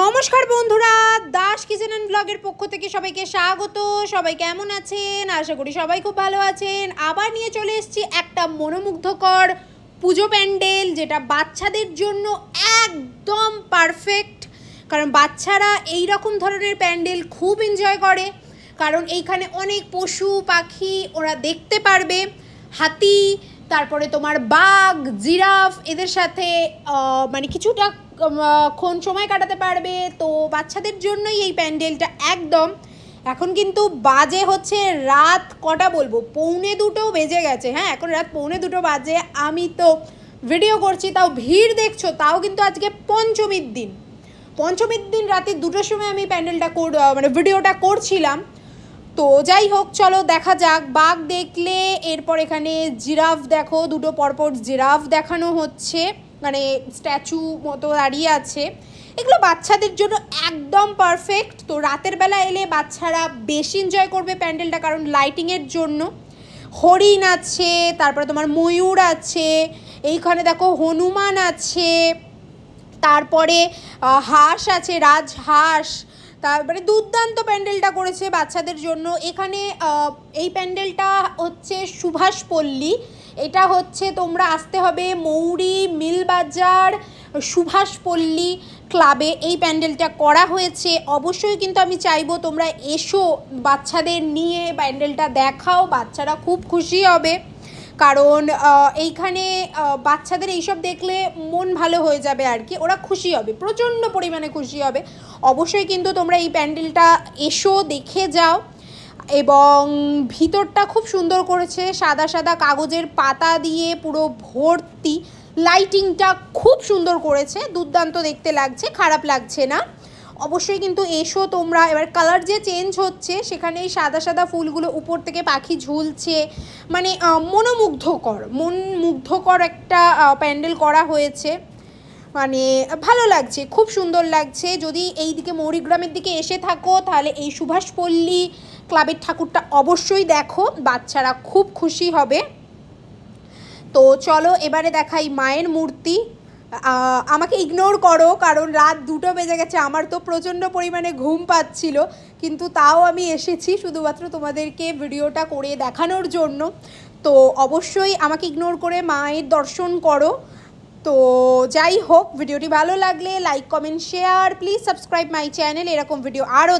নমস্কার বন্ধুরা Das kitchen and ব্লগের পক্ষ থেকে সবাইকে স্বাগত সবাই কেমন আছেন আশা করি সবাই খুব ভালো আছেন আবার নিয়ে চলে এসেছি একটা মনোমুগ্ধকর পুজো প্যান্ডেল যেটা বাচ্চাদের জন্য একদম পারফেক্ট কারণ বাচ্চারা এই রকম ধরনের প্যান্ডেল খুব এনজয় করে কারণ এইখানে অনেক পশু পাখি ওরা দেখতে পারবে হাতি তারপরে তোমার বাঘ জিরাফ এদের সাথে মানে কিছুটা ক্ষণ সময় কাটাতে পারবে তো বাচ্চাদের জন্যই এই প্যান্ডেলটা একদম এখন কিন্তু বাজে হচ্ছে রাত কটা বলবো পৌনে দুটো বেজে গেছে হ্যাঁ এখন রাত পৌনে দুটো বাজে আমি তো ভিডিও করছি তাও ভিড় দেখছো তাও কিন্তু আজকে পঞ্চমীর দিন পঞ্চমীর দিন রাতে দুটোর সময় আমি প্যান্ডেলটা কর মানে ভিডিওটা করছিলাম তো যাই হোক চলো দেখা যাক বাঘ দেখলে এরপর এখানে জিরাফ দেখো দুটো পরপর জিরাফ দেখানো হচ্ছে মানে স্ট্যাচু মতো দাঁড়িয়ে আছে এগুলো বাচ্চাদের জন্য একদম পারফেক্ট তো রাতের বেলা এলে বাচ্চারা বেশি এনজয় করবে প্যান্ডেলটা কারণ লাইটিংয়ের জন্য হরিণ আছে তারপরে তোমার ময়ূর আছে এইখানে দেখো হনুমান আছে তারপরে হাঁস আছে রাজ হাঁস তারপরে দুর্দান্ত প্যান্ডেলটা করেছে বাচ্চাদের জন্য এখানে এই প্যান্ডেলটা হচ্ছে সুভাষপল্লী এটা হচ্ছে তোমরা আসতে হবে মৌরি মিলবাজার সুভাষপল্লী ক্লাবে এই প্যান্ডেলটা করা হয়েছে অবশ্যই কিন্তু আমি চাইবো তোমরা এসো বাচ্চাদের নিয়ে প্যান্ডেলটা দেখাও বাচ্চারা খুব খুশি হবে কারণ এইখানে বাচ্চাদের এইসব দেখলে মন ভালো হয়ে যাবে আর কি ওরা খুশি হবে প্রচণ্ড পরিমাণে খুশি হবে অবশ্যই কিন্তু তোমরা এই প্যান্ডেলটা এসো দেখে যাও এবং ভিতরটা খুব সুন্দর করেছে সাদা সাদা কাগজের পাতা দিয়ে পুরো ভর্তি লাইটিংটা খুব সুন্দর করেছে দুর্দান্ত দেখতে লাগছে খারাপ লাগছে না অবশ্যই কিন্তু এসো তোমরা এবার কালার যে চেঞ্জ হচ্ছে সেখানে এই সাদা সাদা ফুলগুলো উপর থেকে পাখি ঝুলছে মানে মনোমুগ্ধকর মন মুগ্ধকর একটা প্যান্ডেল করা হয়েছে মানে ভালো লাগছে খুব সুন্দর লাগছে যদি এই দিকে মৌরিগ্রামের দিকে এসে থাকো তাহলে এই সুভাষপল্লী ক্লাবের ঠাকুরটা অবশ্যই দেখো বাচ্চারা খুব খুশি হবে তো চলো এবারে দেখাই মায়ের মূর্তি আমাকে ইগনোর করো কারণ রাত দুটো বেজে গেছে আমার তো প্রচণ্ড পরিমাণে ঘুম পাচ্ছিল কিন্তু তাও আমি এসেছি শুধুমাত্র তোমাদেরকে ভিডিওটা করে দেখানোর জন্য তো অবশ্যই আমাকে ইগনোর করে মায়ের দর্শন করো তো যাই হোক ভিডিওটি ভালো লাগলে like comment share please subscribe my channel এরকম ভিডিও আরও